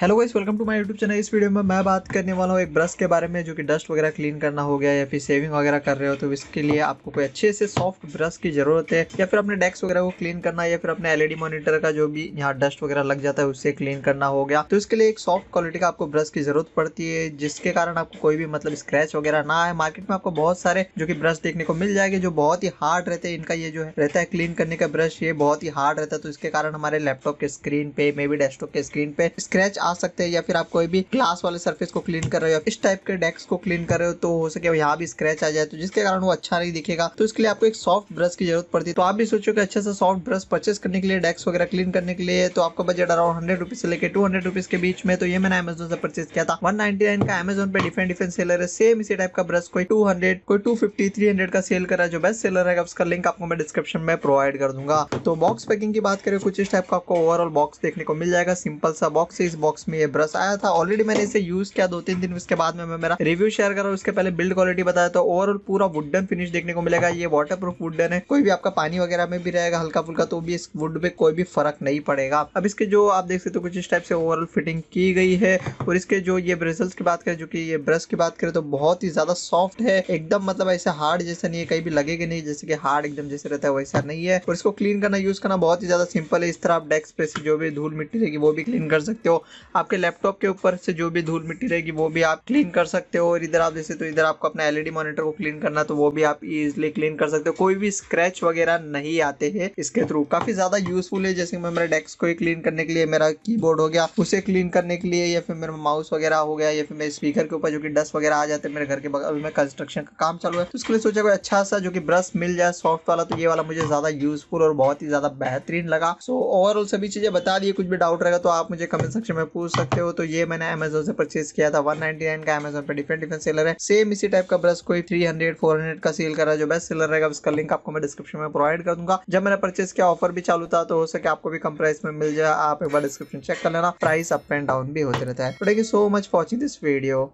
hello guys welcome to my YouTube channel इस video में मैं बात करने वाला हूँ एक ब्रश के बारे में जो कि डस्ट वगैरह क्लीन करना हो गया या फिर सेविंग वगैरह कर रहे हो तो इसके लिए आपको कोई अच्छे से सॉफ्ट ब्रश की ज़रूरत है या फिर अपने डेस्क वगैरह को क्लीन करना या फिर अपने एलईडी मॉनिटर का जो भी यहाँ डस्ट वगैरह लग जाता है उससे क्लीन करना हो गया तो इसके लिए एक सॉफ्ट क्वालिटी का आपको ब्रश की जरूरत पड़ती है जिसके कारण आपको कोई भी मतलब स्क्रैच वगैरह ना आए मार्केट में आपको बहुत सारे जो कि ब्रश देखने को मिल जाएंगे जो बहुत ही हार्ड रहते हैं इनका ये जो है रहता है क्लीन करने का ब्रश ये बहुत ही हार्ड रहता है तो इसके कारण हमारे लैपटॉप के स्क्रीन पे मे बी डेस्कटॉप के स्क्रीन पे स्क्रैच आ सकते हैं या फिर आप कोई भी ग्लास वाले सर्फेस को क्लीन कर रहे हो या इस टाइप के डेस्क को क्लीन कर रहे हो तो हो सके यहाँ भी स्क्रेच आ जाए तो जिसके कारण वो अच्छा नहीं दिखेगा तो इसके लिए आपको एक सॉफ्ट ब्रश की जरूरत पड़ती है तो आप भी सोचो कि अच्छे से सॉफ्ट ब्रश परचेस करने के लिए डेस्क वगैरह क्लीन करने के लिए तो आपका बजट अराउंड हंड्रेड रुपीज से लेकर टू हंड्रेड रुपीज के बीच में तो ये मैंने अमेजोन से परचेस किया था वन नाइनटी नाइन का अमेजोन पे डिफेंट डिफेंट सेलर है सेम इसी टाइप का ब्रश कोई टू हंड्रेड कोई टू फिफ्टी थ्री हंड्रेड का सेल कर रहा है जो बेस्ट सेलर है उसका लिंक आपको मैं डिस्क्रिप्शन में प्रोवाइड कर दूंगा तो बॉक्स पैकिंग की बात करें कुछ इस टाइप का आपको ओवरऑल बॉक्स देखने को मिल जाएगा सिंपल सा बॉक्स है इस बॉक्स बॉक्स में ये ब्रश आया था ऑलरेडी मैंने इसे यूज किया दो तीन दिन उसके बाद में मैं मेरा रिव्यू शेयर कर रहा हूँ उसके पहले बिल्ड क्वालिटी बताया तो ओवरऑल पूरा वुडन फिनिश देखने को मिलेगा ये वाटर प्रूफ वुडन है कोई भी आपका पानी वगैरह में भी रहेगा हल्का फुल्का तो भी इस वुड पे कोई भी फर्क नहीं पड़ेगा अब इसके जो आप देख सकते हो कुछ इस टाइप से ओवरऑल फिटिंग की गई है और इसके जो ये ब्रेसल्स की बात करें जो की ये ब्रश की बात करें तो बहुत ही ज्यादा सॉफ्ट है एकदम मतलब ऐसे हार्ड जैसा नहीं है कहीं भी लगेगा नहीं जैसे कि हार्ड एकदम जैसे रहता है वैसा नहीं है और इसको क्लीन करना यूज करना बहुत ही ज्यादा सिंपल है इस तरह आप डेस्क पे जो भी धूल मिट्टी रहेगी वो भी क्लीन कर सकते हो आपके लैपटॉप के ऊपर से जो भी धूल मिट्टी रहेगी वो भी आप क्लीन कर सकते हो और इधर आप जैसे तो इधर आपको अपना एलईडी मॉनिटर e को क्लीन करना तो वो भी आप इजिली क्लीन कर सकते हो कोई भी स्क्रैच वगैरह नहीं आते हैं इसके थ्रू काफी ज्यादा यूजफुल है जैसे मैं मेरे डेस्क को क्लीन करने के लिए मेरा कीबोर्ड हो गया उसे क्लीन करने के लिए या फिर मेरा माउस वगैरह हो गया या फिर मेरे स्पीकर के ऊपर जो कि डस्ट वगैरह आ जाते हैं मेरे घर के बगल में कंस्ट्रक्शन का काम चालू है तो उसके लिए सोचा कोई अच्छा सा जो कि ब्रश मिल जाए सॉफ्ट वाला तो ये वाला मुझे ज्यादा यूजफुल और बहुत ही ज्यादा बेहतरीन लगा सो ओवरऑल सभी चीजें बता दी कुछ भी डाउट रहेगा तो आप मुझे कमेंट सेक्शन में पूछ सकते हो तो ये मैंने अमेजोन से परचेज किया था वन का अमेजोन पर डिफरेंट डिफरेंट सेलर है सेम इसी टाइप का ब्रश कोई थ्री हंड्रेड का सेल कर रहा है जो बेस्ट सेलर रहेगा उसका लिंक आपको मैं डिस्क्रिप्शन में प्रोवाइड कर दूंगा जब मैंने परचेज किया ऑफर भी चालू था तो हो सके आपको भी कम प्राइस में मिल जाए आप एक बार डिस्क्रिप्शन चेक कर लेना प्राइस अप एंड डाउन भी होते रहता है thank you so much watching this video